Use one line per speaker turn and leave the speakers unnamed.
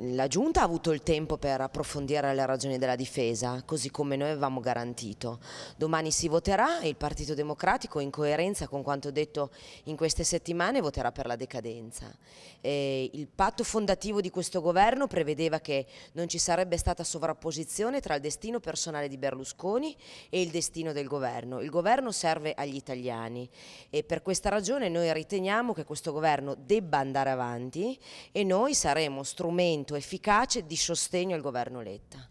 la Giunta ha avuto il tempo per approfondire le ragioni della difesa, così come noi avevamo garantito. Domani si voterà e il Partito Democratico, in coerenza con quanto detto in queste settimane, voterà per la decadenza. E il patto fondativo di questo governo prevedeva che non ci sarebbe stata sovrapposizione tra il destino personale di Berlusconi e il destino del governo. Il governo serve agli italiani e per questa ragione noi riteniamo che questo governo debba andare avanti e noi saremo strumenti strumento efficace di sostegno al governo Letta.